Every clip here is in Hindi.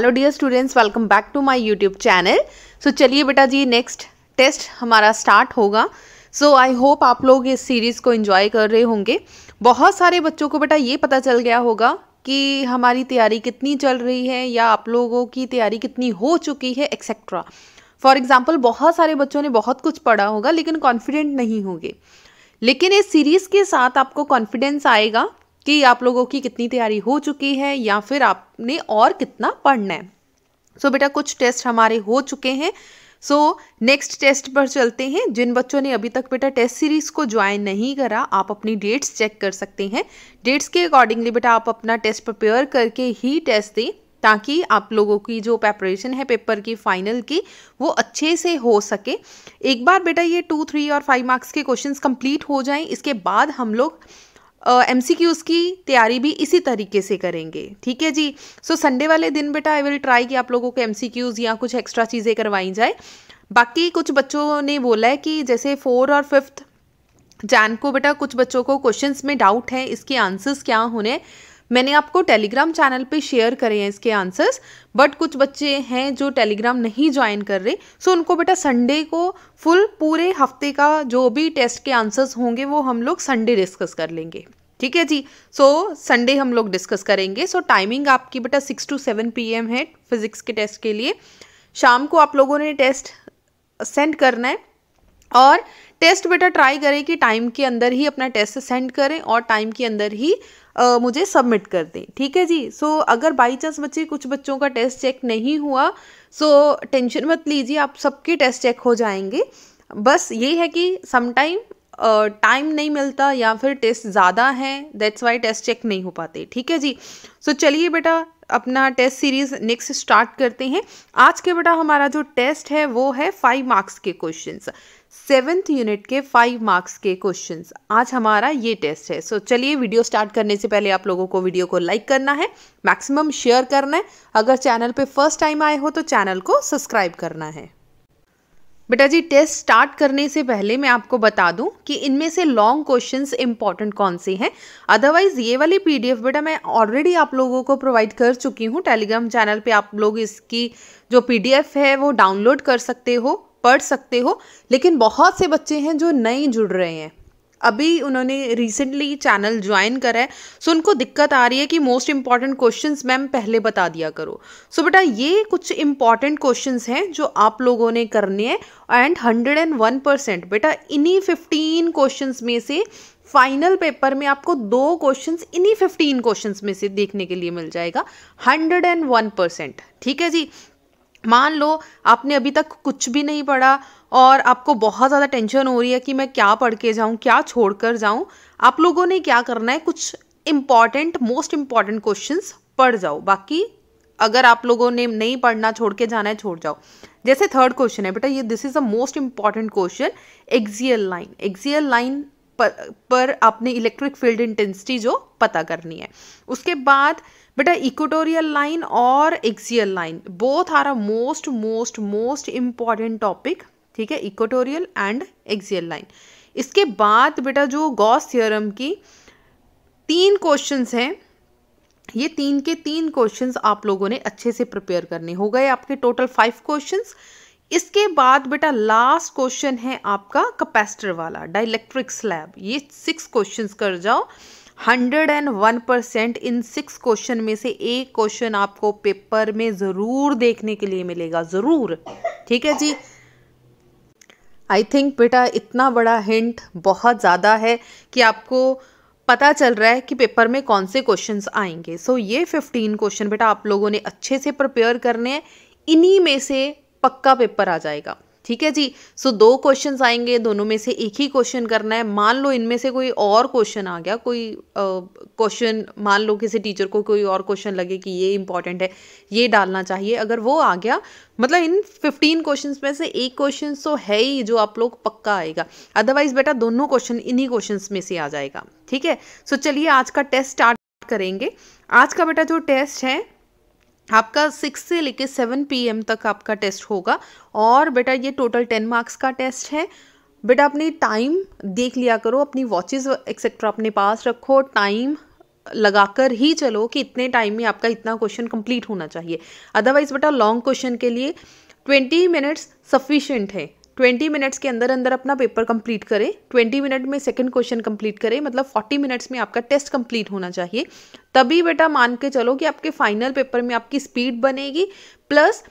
hello dear students welcome back to my YouTube channel so चलिए बेटा जी नेक्स्ट टेस्ट हमारा स्टार्ट होगा सो आई होप आप लोग इस सीरीज़ को एंजॉय कर रहे होंगे बहुत सारे बच्चों को बेटा ये पता चल गया होगा कि हमारी तैयारी कितनी चल रही है या आप लोगों की तैयारी कितनी हो चुकी है एक्सेट्रा फॉर एग्ज़ाम्पल बहुत सारे बच्चों ने बहुत कुछ पढ़ा होगा लेकिन कॉन्फिडेंट नहीं होंगे लेकिन इस सीरीज़ के साथ आपको कॉन्फिडेंस आएगा कि आप लोगों की कितनी तैयारी हो चुकी है या फिर आपने और कितना पढ़ना है सो so, बेटा कुछ टेस्ट हमारे हो चुके हैं सो नेक्स्ट टेस्ट पर चलते हैं जिन बच्चों ने अभी तक बेटा टेस्ट सीरीज़ को ज्वाइन नहीं करा आप अपनी डेट्स चेक कर सकते हैं डेट्स के अकॉर्डिंगली बेटा आप अपना टेस्ट प्रिपेयर करके ही टेस्ट दें ताकि आप लोगों की जो प्रेपरेशन है पेपर की फाइनल की वो अच्छे से हो सके एक बार बेटा ये टू थ्री और फाइव मार्क्स के क्वेश्चंस कंप्लीट हो जाएं इसके बाद हम लोग एम सी क्यूज़ की तैयारी भी इसी तरीके से करेंगे ठीक है जी सो so, संडे वाले दिन बेटा आई विल ट्राई कि आप लोगों को एम सी क्यूज़ या कुछ एक्स्ट्रा चीज़ें करवाई जाए बाकी कुछ बच्चों ने बोला है कि जैसे फोर और फिफ्थ जान को बेटा कुछ बच्चों को क्वेश्चंस में डाउट है इसके आंसर्स क्या होने मैंने आपको टेलीग्राम चैनल पे शेयर करे हैं इसके आंसर्स बट कुछ बच्चे हैं जो टेलीग्राम नहीं ज्वाइन कर रहे सो उनको बेटा संडे को फुल पूरे हफ्ते का जो भी टेस्ट के आंसर्स होंगे वो हम लोग संडे डिस्कस कर लेंगे ठीक है जी सो so, संडे हम लोग डिस्कस करेंगे सो so, टाइमिंग आपकी बेटा सिक्स टू सेवन पी है फिजिक्स के टेस्ट के लिए शाम को आप लोगों ने टेस्ट सेंड करना है और टेस्ट बेटा ट्राई करें कि टाइम के अंदर ही अपना टेस्ट सेंड करें और टाइम के अंदर ही आ, मुझे सबमिट कर दें ठीक है जी सो so, अगर बाई चांस बच्चे कुछ बच्चों का टेस्ट चेक नहीं हुआ सो so, टेंशन मत लीजिए आप सबके टेस्ट चेक हो जाएंगे बस ये है कि समटाइम टाइम uh, नहीं मिलता या फिर टेस्ट ज़्यादा हैं दैट्स वाई टेस्ट चेक नहीं हो पाते ठीक है जी सो so, चलिए बेटा अपना टेस्ट सीरीज़ नेक्स्ट स्टार्ट करते हैं आज के बेटा हमारा जो टेस्ट है वो है फाइव मार्क्स के क्वेश्चंस सेवेंथ यूनिट के फाइव मार्क्स के क्वेश्चंस आज हमारा ये टेस्ट है सो so, चलिए वीडियो स्टार्ट करने से पहले आप लोगों को वीडियो को लाइक करना है मैक्सिमम शेयर करना है अगर चैनल पे फर्स्ट टाइम आए हो तो चैनल को सब्सक्राइब करना है बेटा जी टेस्ट स्टार्ट करने से पहले मैं आपको बता दूं कि इनमें से लॉन्ग क्वेश्चंस इंपॉर्टेंट कौन से हैं अदरवाइज ये वाली पीडीएफ बेटा मैं ऑलरेडी आप लोगों को प्रोवाइड कर चुकी हूँ टेलीग्राम चैनल पे आप लोग इसकी जो पीडीएफ है वो डाउनलोड कर सकते हो पढ़ सकते हो लेकिन बहुत से बच्चे हैं जो नए जुड़ रहे हैं अभी उन्होंने रिसेंटली चैनल ज्वाइन करा है सो उनको दिक्कत आ रही है कि मोस्ट इंपॉर्टेंट क्वेश्चन मैम पहले बता दिया करो सो so, बेटा ये कुछ इंपॉर्टेंट क्वेश्चन हैं जो आप लोगों ने करने हैं and hundred and one percent बेटा इन्हीं फिफ्टीन क्वेश्चन में से फाइनल पेपर में आपको दो क्वेश्चन इन्हीं फिफ्टीन क्वेश्चन में से देखने के लिए मिल जाएगा हंड्रेड एंड वन परसेंट ठीक है जी मान लो आपने अभी तक कुछ भी नहीं पढ़ा और आपको बहुत ज़्यादा टेंशन हो रही है कि मैं क्या पढ़ के जाऊँ क्या छोड़ कर जाऊँ आप लोगों ने क्या करना है कुछ इम्पॉर्टेंट मोस्ट इम्पॉर्टेंट क्वेश्चन पढ़ जाओ बाकी अगर आप लोगों ने नहीं पढ़ना छोड़ के जाना है छोड़ जाओ जैसे थर्ड क्वेश्चन है बेटा ये this is the most important question axial line axial line पर, पर आपने इलेक्ट्रिक फील्ड इंटेंसिटी जो पता करनी है उसके बाद बेटा इक्वेटोरियल लाइन और axial line both are a most most most important topic ठीक है इक्वेटोरियल एंड एक्सियल लाइन इसके बाद बेटा जो गॉस थियरम की तीन क्वेश्चंस हैं ये तीन के तीन क्वेश्चंस आप लोगों ने अच्छे से प्रिपेयर करने हो गए आपके टोटल फाइव क्वेश्चंस इसके बाद बेटा लास्ट क्वेश्चन है आपका कैपेसिटर वाला डाइलेक्ट्रिक स्लैब ये सिक्स क्वेश्चंस कर जाओ हंड्रेड एंड वन परसेंट इन सिक्स क्वेश्चन में से एक क्वेश्चन आपको पेपर में ज़रूर देखने के लिए मिलेगा ज़रूर ठीक है जी आई थिंक बेटा इतना बड़ा हिंट बहुत ज़्यादा है कि आपको पता चल रहा है कि पेपर में कौन से क्वेश्चंस आएंगे सो so, ये फिफ्टीन क्वेश्चन बेटा आप लोगों ने अच्छे से प्रिपेयर करने हैं इन्हीं में से पक्का पेपर आ जाएगा ठीक है जी सो so, दो क्वेश्चन आएंगे दोनों में से एक ही क्वेश्चन करना है मान लो इनमें से कोई और क्वेश्चन आ गया कोई क्वेश्चन मान लो किसी टीचर को कोई और क्वेश्चन लगे कि ये इंपॉर्टेंट है ये डालना चाहिए अगर वो आ गया मतलब इन फिफ्टीन क्वेश्चन में से एक क्वेश्चन तो है ही जो आप लोग पक्का आएगा अदरवाइज बेटा दोनों क्वेश्चन इन्हीं क्वेश्चन में से आ जाएगा ठीक है सो so, चलिए आज का टेस्ट स्टार्ट करेंगे आज का बेटा जो टेस्ट है आपका सिक्स से लेके सेवन पी तक आपका टेस्ट होगा और बेटा ये टोटल टेन मार्क्स का टेस्ट है बेटा अपनी टाइम देख लिया करो अपनी वॉचेस एक्सेट्रा अपने पास रखो टाइम लगाकर ही चलो कि इतने टाइम में आपका इतना क्वेश्चन कंप्लीट होना चाहिए अदरवाइज़ बेटा लॉन्ग क्वेश्चन के लिए ट्वेंटी मिनट्स सफिशेंट है ट्वेंटी मिनट्स के अंदर अंदर अपना पेपर कंप्लीट करें ट्वेंटी मिनट में सेकंड क्वेश्चन कंप्लीट करें मतलब फोर्टी मिनट्स में आपका टेस्ट कंप्लीट होना चाहिए तभी बेटा मान के चलो कि आपके फाइनल पेपर में आपकी स्पीड बनेगी प्लस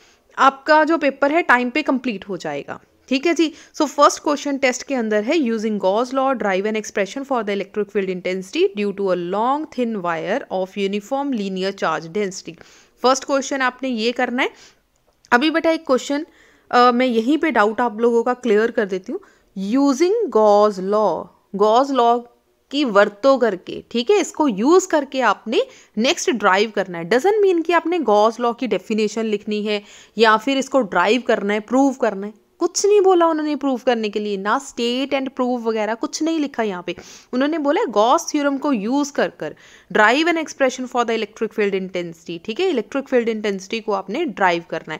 आपका जो पेपर है टाइम पे कंप्लीट हो जाएगा ठीक है जी सो फर्स्ट क्वेश्चन टेस्ट के अंदर है using Gauss law derive an expression for the electric field intensity due to a long thin wire of uniform linear charge density first question आपने ये करना है अभी बेटा एक क्वेश्चन मैं यहीं पे डाउट आप लोगों का क्लियर कर देती हूँ using Gauss law Gauss law की वर्तों करके ठीक है इसको यूज़ करके आपने नेक्स्ट ड्राइव करना है डजेंट मीन कि आपने गॉज लॉ की डेफिनेशन लिखनी है या फिर इसको ड्राइव करना है प्रूव करना है कुछ नहीं बोला उन्होंने प्रूव करने के लिए ना स्टेट एंड प्रूव वगैरह कुछ नहीं लिखा यहाँ पे उन्होंने बोला गॉस थ्योरम को यूज़ कर कर derive an expression for the electric field intensity ठीक है इलेक्ट्रिक फील्ड इंटेंसिटी को आपने ड्राइव करना है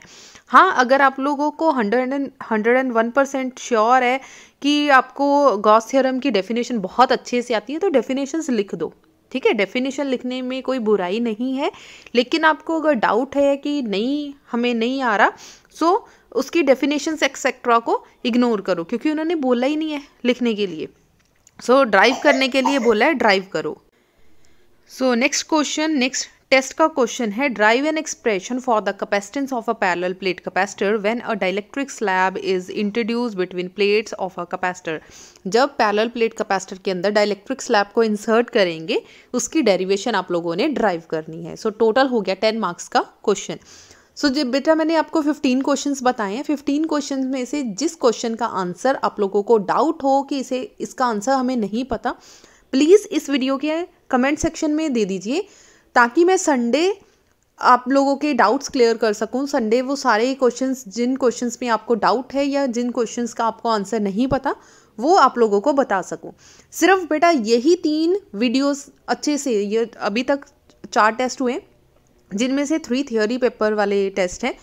हाँ अगर आप लोगों को hundred and hundred and one percent sure है कि आपको गॉस थ्योरम की डेफिनेशन बहुत अच्छे से आती है तो डेफिनेशंस लिख दो ठीक है डेफिनेशन लिखने में कोई बुराई नहीं है लेकिन आपको अगर डाउट है कि नहीं हमें नहीं आ रहा सो so, उसकी डेफिनेशन एक्सेट्रा को इग्नोर करो क्योंकि उन्होंने बोला ही नहीं है लिखने के लिए सो so, ड्राइव करने के लिए बोला है ड्राइव करो so next question next test का क्वेश्चन है derive an expression for the capacitance of a parallel plate capacitor when a dielectric slab is introduce between plates of a capacitor जब पैरेलल प्लेट कैपेसिटर के अंदर डायलेक्ट्रिक स्लैब को इंसर्ट करेंगे उसकी डेरिवेशन आप लोगों ने ड्राइव करनी है सो so, टोटल हो गया टेन मार्क्स का क्वेश्चन सो so, जब बेटा मैंने आपको फिफ्टीन क्वेश्चन बताए हैं फिफ्टीन क्वेश्चन में से जिस क्वेश्चन का आंसर आप लोगों को डाउट हो कि इसे इसका आंसर हमें नहीं पता प्लीज़ इस वीडियो के कमेंट सेक्शन में दे दीजिए ताकि मैं संडे आप लोगों के डाउट्स क्लियर कर सकूं संडे वो सारे क्वेश्चंस जिन क्वेश्चंस में आपको डाउट है या जिन क्वेश्चंस का आपको आंसर नहीं पता वो आप लोगों को बता सकूं सिर्फ बेटा यही तीन वीडियोस अच्छे से ये अभी तक चार टेस्ट हुए जिनमें से थ्री थियोरी पेपर वाले टेस्ट हैं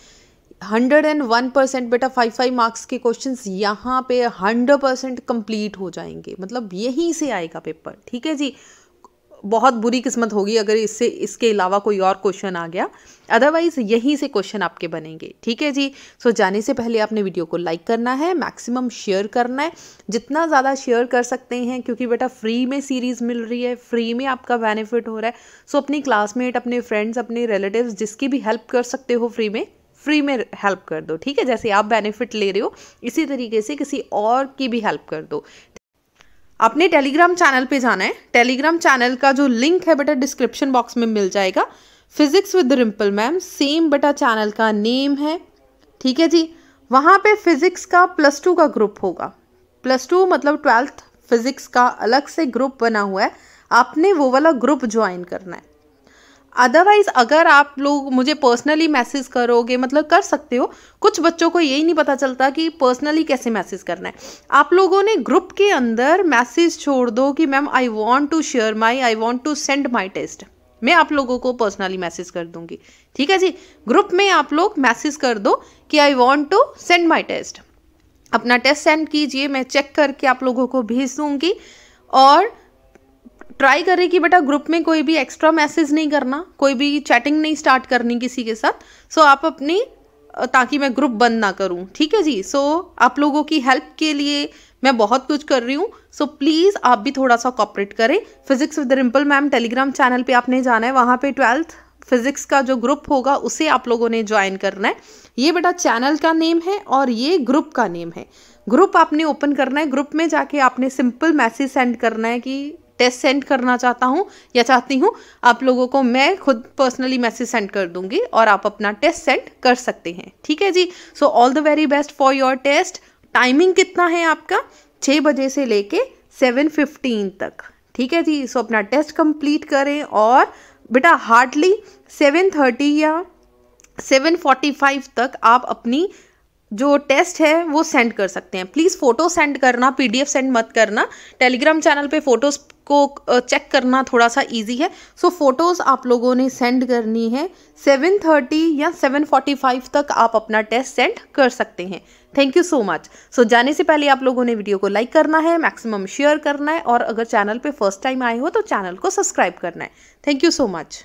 हंड्रेड एंड वन परसेंट बेटा फाइव फाइव मार्क्स के क्वेश्चन यहाँ पे हंड्रेड परसेंट कम्प्लीट हो जाएंगे मतलब यहीं से आएगा पेपर ठीक है जी बहुत बुरी किस्मत होगी अगर इससे इसके अलावा कोई और क्वेश्चन आ गया अदरवाइज़ यहीं से क्वेश्चन आपके बनेंगे ठीक है जी सो so, जाने से पहले आपने वीडियो को लाइक करना है मैक्सिमम शेयर करना है जितना ज़्यादा शेयर कर सकते हैं क्योंकि बेटा फ्री में सीरीज़ मिल रही है फ्री में आपका बेनिफिट हो रहा है सो so, अपनी क्लासमेट अपने फ्रेंड्स अपने रिलेटिव जिसकी भी हेल्प कर सकते हो फ्री में फ्री में हेल्प कर दो ठीक है जैसे आप बेनिफिट ले रहे हो इसी तरीके से किसी और की भी हेल्प कर दो अपने टेलीग्राम चैनल पे जाना है टेलीग्राम चैनल का जो लिंक है बेटा डिस्क्रिप्शन बॉक्स में मिल जाएगा physics with Rimple ma'am same बेटा चैनल का नेम है ठीक है जी वहाँ पे फिजिक्स का प्लस टू का ग्रुप होगा प्लस टू मतलब ट्वेल्थ फिजिक्स का अलग से ग्रुप बना हुआ है आपने वो वाला ग्रुप ज्वाइन करना है अदरवाइज़ अगर आप लोग मुझे पर्सनली मैसेज करोगे मतलब कर सकते हो कुछ बच्चों को यही नहीं पता चलता कि पर्सनली कैसे मैसेज करना है आप लोगों ने ग्रुप के अंदर मैसेज छोड़ दो कि ma'am I want to share my I want to send my test मैं आप लोगों को पर्सनली मैसेज कर दूंगी ठीक है जी ग्रुप में आप लोग मैसेज कर दो कि I want to send my test अपना टेस्ट सेंड कीजिए मैं चेक करके आप लोगों को भेज दूंगी और ट्राई करें कि बेटा ग्रुप में कोई भी एक्स्ट्रा मैसेज नहीं करना कोई भी चैटिंग नहीं स्टार्ट करनी किसी के साथ सो आप अपनी ताकि मैं ग्रुप बंद ना करूं ठीक है जी सो आप लोगों की हेल्प के लिए मैं बहुत कुछ कर रही हूँ सो प्लीज़ आप भी थोड़ा सा कॉपरेट करें physics with Rimple ma'am Telegram channel पे आपने जाना है वहाँ पे ट्वेल्थ फिजिक्स का जो ग्रुप होगा उसे आप लोगों ने ज्वाइन करना है ये बेटा चैनल का नेम है और ये ग्रुप का नेम है ग्रुप आपने ओपन करना है ग्रुप में जाके आपने सिंपल मैसेज सेंड करना है कि टेस्ट सेंड करना चाहता हूँ या चाहती हूँ आप लोगों को मैं खुद पर्सनली मैसेज सेंड कर दूंगी और आप अपना टेस्ट सेंड कर सकते हैं ठीक है जी so all the very best for your test timing कितना है आपका छः बजे से लेके सेवन फिफ्टीन तक ठीक है जी सो अपना टेस्ट कंप्लीट करें और बेटा हार्डली सेवन थर्टी या सेवन फोर्टी फाइव तक आप अपनी जो टेस्ट है वो सेंड कर सकते हैं प्लीज़ फ़ोटो सेंड करना पीडीएफ सेंड मत करना टेलीग्राम चैनल पे फ़ोटोज़ को चेक करना थोड़ा सा इजी है सो so, फ़ोटोज़ आप लोगों ने सेंड करनी है 7:30 या 7:45 तक आप अपना टेस्ट सेंड कर सकते हैं थैंक यू सो मच सो जाने से पहले आप लोगों ने वीडियो को लाइक करना है मैक्सिमम शेयर करना है और अगर चैनल पर फर्स्ट टाइम आए हो तो चैनल को सब्सक्राइब करना है थैंक यू सो मच